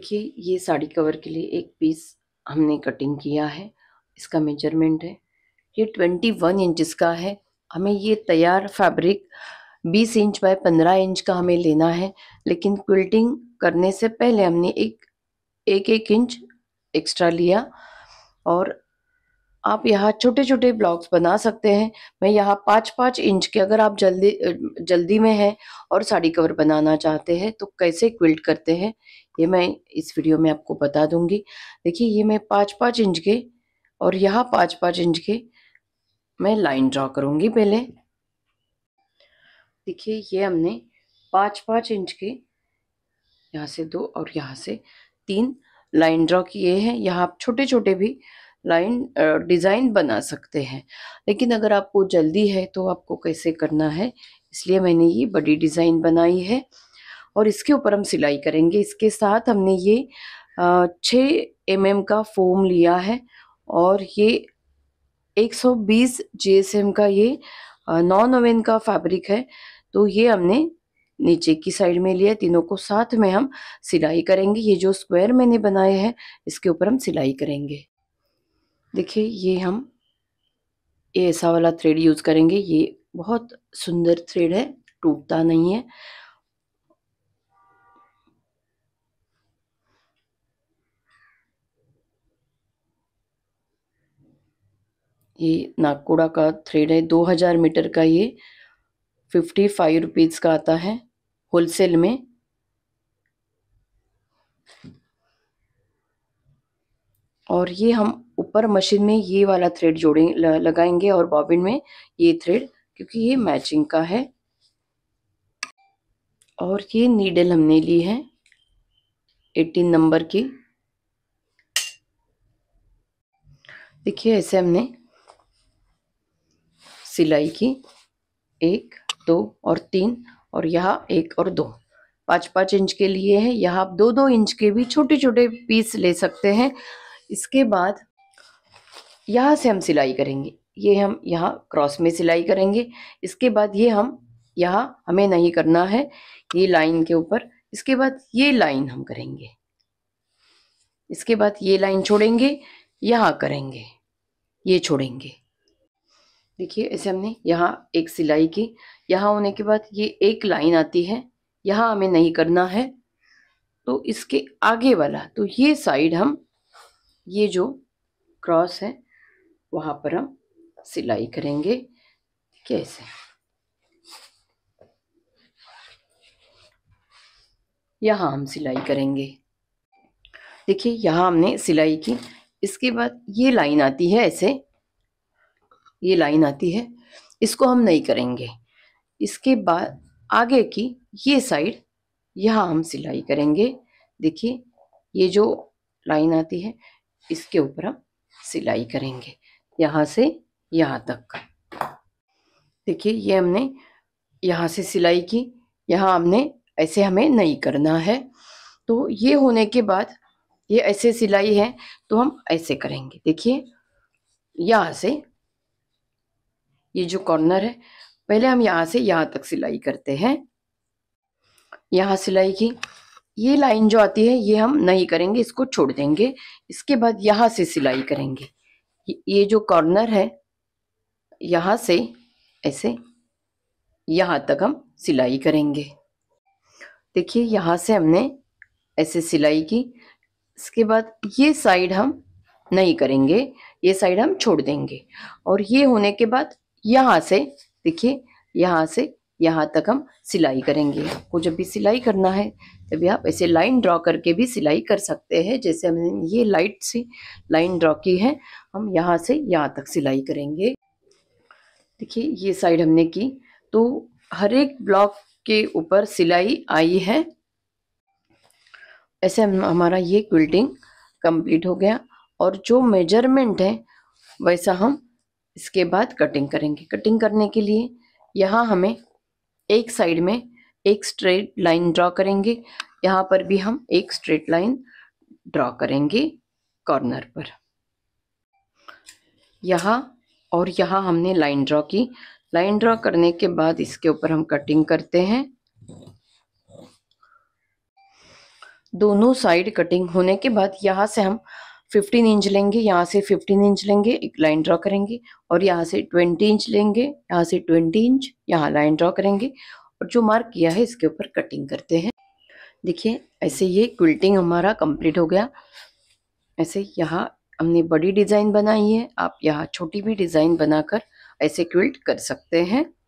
देखिए ये साड़ी कवर के लिए एक पीस हमने कटिंग किया है इसका मेजरमेंट है ये ट्वेंटी वन इंचज़ का है हमें ये तैयार फैब्रिक बीस इंच बाय पंद्रह इंच का हमें लेना है लेकिन क्विल्टिंग करने से पहले हमने एक एक एक इंच एक्स्ट्रा लिया और आप यहाँ छोटे छोटे ब्लॉक्स बना सकते हैं मैं यहाँ पाँच पाँच इंच के अगर आप जल्दी जल्दी में हैं और साड़ी कवर बनाना चाहते हैं तो कैसे क्विल्ट करते हैं ये मैं इस वीडियो में आपको बता दूंगी देखिए ये मैं पाँच पाँच इंच के और यहाँ पाँच पाँच इंच के मैं लाइन ड्रॉ करूँगी पहले देखिए ये हमने पाँच पाँच इंच के यहाँ से दो और यहाँ से तीन लाइन ड्रॉ किए हैं यहाँ आप छोटे छोटे भी लाइन डिज़ाइन बना सकते हैं लेकिन अगर आपको जल्दी है तो आपको कैसे करना है इसलिए मैंने ये बड़ी डिज़ाइन बनाई है और इसके ऊपर हम सिलाई करेंगे इसके साथ हमने ये छः एम mm का फोम लिया है और ये 120 एम का ये नॉन ओवेन का फैब्रिक है तो ये हमने नीचे की साइड में लिया तीनों को साथ में हम सिलाई करेंगे ये जो स्क्वायर मैंने बनाए हैं इसके ऊपर हम सिलाई करेंगे देखिए ये हम ये ऐसा वाला थ्रेड यूज़ करेंगे ये बहुत सुंदर थ्रेड है टूटता नहीं है ये नागकोड़ा का थ्रेड है 2000 मीटर का ये 55 रुपीज़ का आता है होलसेल में और ये हम ऊपर मशीन में ये वाला थ्रेड जोड़े लगाएंगे और बॉबिन में ये थ्रेड क्योंकि ये मैचिंग का है और ये नीडल हमने ली है 18 नंबर की देखिए ऐसे हमने सिलाई की एक दो और तीन और यहाँ एक और दो पाँच पाँच इंच के लिए है यहाँ आप दो दो इंच के भी छोटे छोटे पीस ले सकते हैं इसके बाद यहाँ से हम सिलाई करेंगे ये हम यहाँ क्रॉस में सिलाई करेंगे इसके बाद ये हम यहाँ हमें नहीं करना है ये लाइन के ऊपर इसके बाद ये लाइन हम करेंगे इसके बाद ये लाइन छोड़ेंगे यहाँ करेंगे ये छोड़ेंगे देखिए ऐसे हमने यहाँ एक सिलाई की यहाँ होने के बाद ये एक लाइन आती है यहाँ हमें नहीं करना है तो इसके आगे वाला तो ये साइड हम ये जो क्रॉस है वहाँ पर हम सिलाई करेंगे कैसे यहाँ हम सिलाई करेंगे देखिए यहाँ हमने सिलाई की इसके बाद ये लाइन आती है ऐसे ये लाइन आती है इसको हम नहीं करेंगे इसके बाद आगे की ये साइड यहाँ हम सिलाई करेंगे देखिए ये जो लाइन आती है इसके ऊपर हम सिलाई करेंगे यहाँ से यहाँ तक देखिए ये हमने यहाँ से सिलाई की यहाँ हमने ऐसे हमें नहीं करना है तो ये होने के बाद ये ऐसे सिलाई है तो हम ऐसे करेंगे देखिए यहाँ से ये जो कॉर्नर है पहले हम यहाँ से यहाँ तक सिलाई करते हैं यहाँ सिलाई की ये लाइन जो आती है ये हम नहीं करेंगे इसको छोड़ देंगे इसके बाद यहाँ से सिलाई करेंगे ये जो कॉर्नर है यहाँ से ऐसे यहाँ तक हम सिलाई करेंगे देखिए यहाँ से हमने ऐसे सिलाई की इसके बाद ये साइड हम नहीं करेंगे ये साइड हम छोड़ देंगे और ये होने के बाद यहाँ से देखिए यहाँ से यहाँ तक हम सिलाई करेंगे आपको जब भी सिलाई करना है तभी आप ऐसे लाइन ड्रॉ करके भी सिलाई कर सकते हैं जैसे हमने ये लाइट सी लाइन ड्रॉ की है हम यहाँ से यहाँ तक सिलाई करेंगे देखिए ये साइड हमने की तो हर एक ब्लॉक के ऊपर सिलाई आई है ऐसे हम, हमारा ये क्विल्टिंग कंप्लीट हो गया और जो मेजरमेंट है वैसा हम इसके बाद कटिंग करेंगे कटिंग करने के लिए यहाँ हमें एक साइड में एक स्ट्रेट लाइन ड्रॉ करेंगे यहाँ पर भी हम एक स्ट्रेट लाइन ड्रॉ करेंगे कॉर्नर पर यहाँ और यहाँ हमने लाइन ड्रॉ की लाइन ड्रॉ करने के बाद इसके ऊपर हम कटिंग करते हैं दोनों साइड कटिंग होने के बाद यहाँ से हम फिफ्टीन इंच लेंगे यहाँ से फिफ्टीन इंच लेंगे एक लाइन ड्रॉ करेंगे और यहाँ से ट्वेंटी इंच लेंगे यहाँ से ट्वेंटी इंच यहाँ लाइन ड्रॉ करेंगे और जो मार्क किया है इसके ऊपर कटिंग करते हैं देखिए ऐसे ये क्विल्टिंग हमारा कंप्लीट हो गया ऐसे यहाँ हमने बड़ी डिज़ाइन बनाई है आप यहाँ छोटी भी डिज़ाइन बनाकर ऐसे क्विल्ट कर सकते हैं